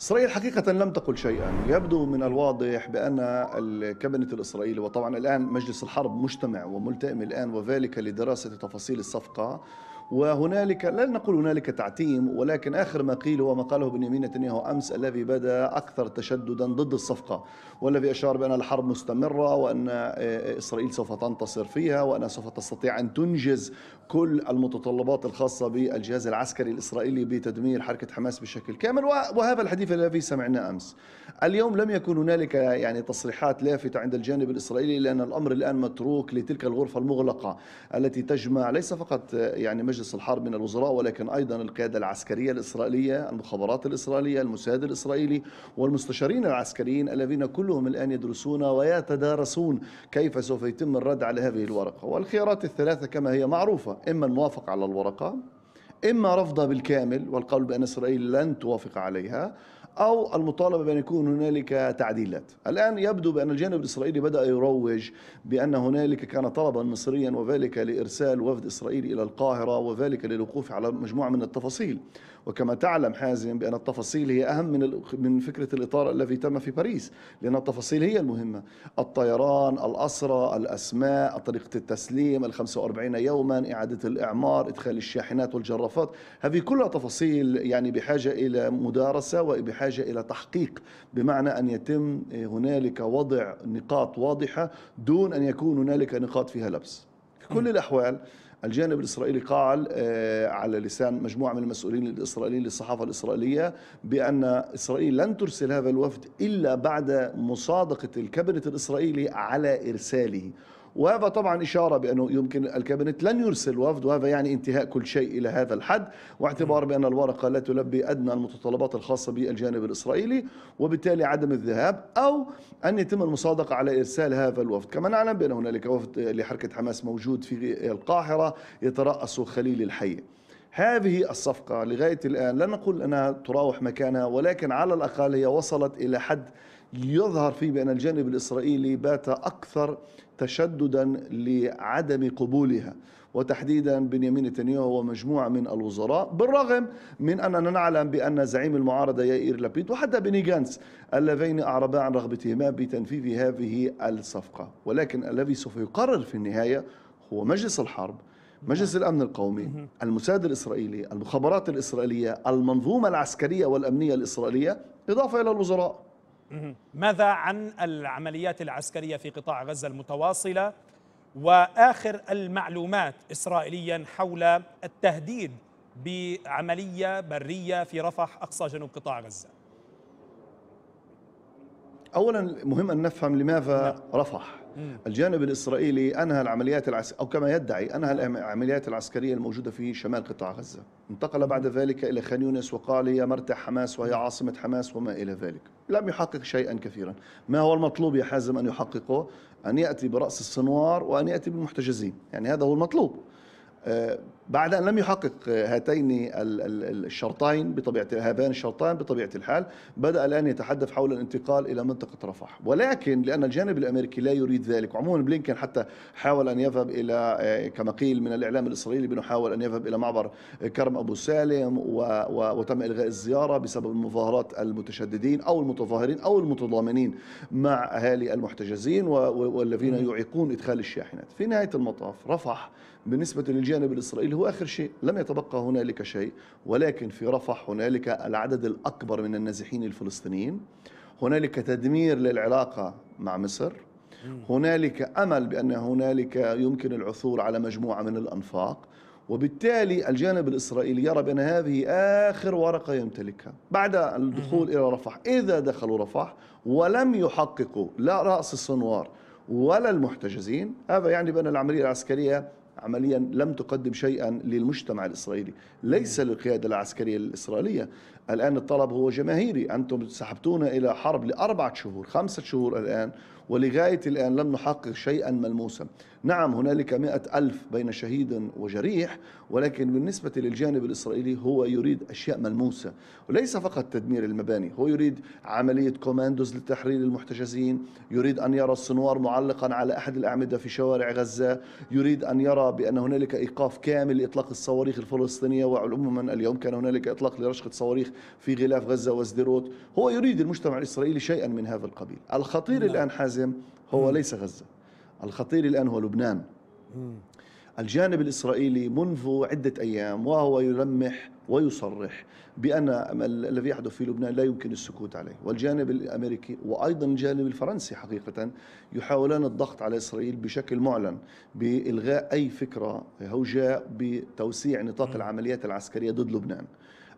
إسرائيل حقيقة لم تقل شيئا يبدو من الواضح بأن الكابينت الإسرائيلي وطبعا الآن مجلس الحرب مجتمع وملتئم الآن وذلك لدراسة تفاصيل الصفقة وهنالك لن نقول هنالك تعتيم ولكن اخر ما قيل هو ما قاله بنيامين نتنياهو امس الذي بدا اكثر تشددا ضد الصفقه والذي اشار بان الحرب مستمره وان آه، اسرائيل سوف تنتصر فيها وانها سوف تستطيع ان تنجز كل المتطلبات الخاصه بالجهاز العسكري الاسرائيلي بتدمير حركه حماس بشكل كامل وهذا الحديث الذي سمعناه امس. اليوم لم يكن هنالك يعني تصريحات لافته عند الجانب الاسرائيلي لان الامر الان متروك لتلك الغرفه المغلقه التي تجمع ليس فقط آه، يعني مجلس مجلس الحرب من الوزراء ولكن أيضا القيادة العسكرية الإسرائيلية المخابرات الإسرائيلية المساعد الإسرائيلي والمستشارين العسكريين الذين كلهم الآن يدرسون ويتدارسون كيف سوف يتم الرد على هذه الورقة والخيارات الثلاثة كما هي معروفة إما الموافقه على الورقة إما رفضها بالكامل والقول بأن إسرائيل لن توافق عليها أو المطالبة بأن يكون هنالك تعديلات الآن يبدو بأن الجانب الإسرائيلي بدأ يروج بأن هنالك كان طلبا مصريا وذلك لإرسال وفد إسرائيلي إلى القاهرة وذلك للوقوف على مجموعة من التفاصيل وكما تعلم حازم بأن التفاصيل هي أهم من من فكرة الإطار الذي تم في باريس لأن التفاصيل هي المهمة الطيران الأسرى الأسماء طريقة التسليم ال 45 يوما إعادة الإعمار إدخال الشاحنات والجرافات هذه كلها تفاصيل يعني بحاجة إلى مدارسة وبحاجة إلى تحقيق بمعنى أن يتم هنالك وضع نقاط واضحة دون أن يكون هنالك نقاط فيها لبس في كل الأحوال الجانب الإسرائيلي قال آه، على لسان مجموعة من المسؤولين الإسرائيليين للصحافة الإسرائيلية بأن إسرائيل لن ترسل هذا الوفد إلا بعد مصادقة الكابينت الإسرائيلي على إرساله وهذا طبعا إشارة بأنه يمكن الكابينت لن يرسل وفد وهذا يعني انتهاء كل شيء إلى هذا الحد واعتبار بأن الورقة لا تلبي أدنى المتطلبات الخاصة بالجانب الإسرائيلي وبالتالي عدم الذهاب أو أن يتم المصادقة على إرسال هذا الوفد كما نعلم بأن هنالك وفد لحركة حماس موجود في القاهرة يترأسه خليل الحي هذه الصفقة لغاية الآن لا نقول أنها تراوح مكانها ولكن على الأقل هي وصلت إلى حد يظهر فيه بأن الجانب الإسرائيلي بات أكثر تشددا لعدم قبولها وتحديدا بنيامين نتنياهو ومجموعة من الوزراء بالرغم من أننا نعلم بأن زعيم المعارضة يائير لابيد وحتى بني جانس اللذين أعربا عن رغبتهما بتنفيذ هذه الصفقة ولكن الذي سوف يقرر في النهاية هو مجلس الحرب مجلس الأمن القومي المساد الإسرائيلي المخابرات الإسرائيلية المنظومة العسكرية والأمنية الإسرائيلية إضافة إلى الوزراء ماذا عن العمليات العسكرية في قطاع غزة المتواصلة وآخر المعلومات إسرائيليا حول التهديد بعملية برية في رفح أقصى جنوب قطاع غزة اولا مهم ان نفهم لماذا نعم. رفح الجانب الاسرائيلي انهى العمليات العس... او كما يدعي انهى العمليات العسكريه الموجوده في شمال قطاع غزه انتقل بعد ذلك الى خان يونس وقال هي مرتع حماس وهي عاصمه حماس وما الى ذلك لم يحقق شيئا كثيرا ما هو المطلوب يا حازم ان يحققه ان ياتي براس السنوار وان ياتي بالمحتجزين يعني هذا هو المطلوب آه، بعد أن لم يحقق هاتين الشرطين بطبيعة هذان الشرطان بطبيعة الحال بدأ الآن يتحدث حول الانتقال إلى منطقة رفح ولكن لأن الجانب الأمريكي لا يريد ذلك عموما بلينكن حتى حاول أن يذهب إلى آه، كما قيل من الإعلام الإسرائيلي بأنه حاول أن يذهب إلى معبر كرم أبو سالم وتم إلغاء الزيارة بسبب المظاهرات المتشددين أو المتظاهرين أو المتضامنين مع أهالي المحتجزين والذين يعيقون إدخال الشاحنات في نهاية المطاف رفح بالنسبة للجانب الجانب الإسرائيلي هو آخر شيء لم يتبقى هنالك شيء ولكن في رفح هنالك العدد الأكبر من النازحين الفلسطينيين هنالك تدمير للعلاقة مع مصر هنالك أمل بأن هنالك يمكن العثور على مجموعة من الأنفاق وبالتالي الجانب الإسرائيلي يرى بأن هذه آخر ورقة يمتلكها بعد الدخول إلى رفح إذا دخلوا رفح ولم يحققوا لا رأس السنوار ولا المحتجزين هذا يعني بأن العملية العسكرية عمليا لم تقدم شيئا للمجتمع الإسرائيلي ليس للقيادة العسكرية الإسرائيلية الآن الطلب هو جماهيري أنتم سحبتونا إلى حرب لأربعة شهور خمسة شهور الآن ولغاية الآن لم نحقق شيئا ملموسا نعم هنالك مئة ألف بين شهيد وجريح ولكن بالنسبة للجانب الإسرائيلي هو يريد أشياء ملموسة وليس فقط تدمير المباني هو يريد عملية كوماندوز لتحرير المحتجزين يريد أن يرى السنوار معلقا على أحد الأعمدة في شوارع غزة يريد أن يرى بأن هنالك إيقاف كامل لإطلاق الصواريخ الفلسطينية وعموما اليوم كان هنالك إطلاق لرشقة صواريخ في غلاف غزة وازدروت هو يريد المجتمع الإسرائيلي شيئا من هذا القبيل الخطير نعم. الآن حازم الحازم هو ليس غزة الخطير الآن هو لبنان الجانب الإسرائيلي منذ عدة أيام وهو يلمح ويصرح بأن الذي يحدث في لبنان لا يمكن السكوت عليه والجانب الأمريكي وأيضا الجانب الفرنسي حقيقة يحاولان الضغط على إسرائيل بشكل معلن بإلغاء أي فكرة هوجاء بتوسيع نطاق العمليات العسكرية ضد لبنان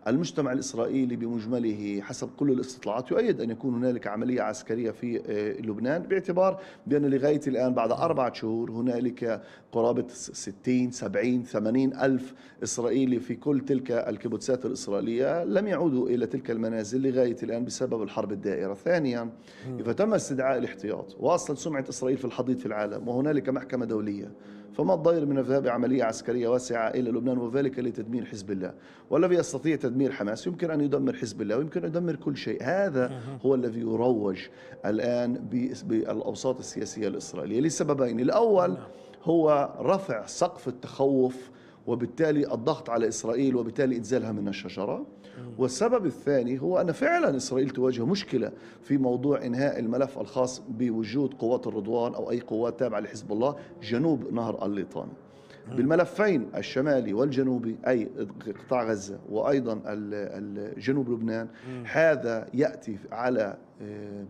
المجتمع الإسرائيلي بمجمله حسب كل الاستطلاعات يؤيد أن يكون هنالك عملية عسكرية في آه، لبنان باعتبار بأن لغاية الآن بعد أربعة شهور هنالك قرابة 60 70 80 ألف إسرائيلي في كل تلك الكيبوتسات الإسرائيلية لم يعودوا إلى تلك المنازل لغاية الآن بسبب الحرب الدائرة ثانيا إذا تم استدعاء الاحتياط واصلا سمعة إسرائيل في الحضيض في العالم وهنالك محكمة دولية فما الضير من الذهاب عملية عسكرية واسعة إلى لبنان وذلك لتدمير حزب الله والذي يستطيع تدمير حماس يمكن أن يدمر حزب الله ويمكن أن يدمر كل شيء هذا هو الذي يروج الآن بالأوساط السياسية الإسرائيلية لسببين الأول هو رفع سقف التخوف وبالتالي الضغط على إسرائيل وبالتالي إنزالها من الشجرة والسبب الثاني هو أن فعلا إسرائيل تواجه مشكلة في موضوع إنهاء الملف الخاص بوجود قوات الرضوان أو أي قوات تابعة لحزب الله جنوب نهر الليطان بالملفين الشمالي والجنوبي أي قطاع غزة وأيضا جنوب لبنان هذا يأتي على آه،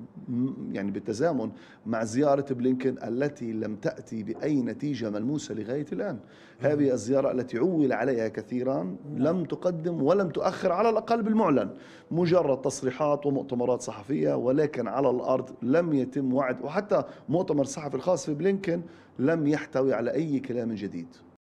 يعني بالتزامن مع زيارة بلينكن التي لم تأتي بأي نتيجة ملموسة لغاية الآن هذه الزيارة التي عول عليها كثيرا نعم. لم تقدم ولم تؤخر على الأقل بالمعلن مجرد تصريحات ومؤتمرات صحفية ولكن على الأرض لم يتم وعد وحتى مؤتمر صحفي الخاص في بلينكن لم يحتوي على أي كلام جديد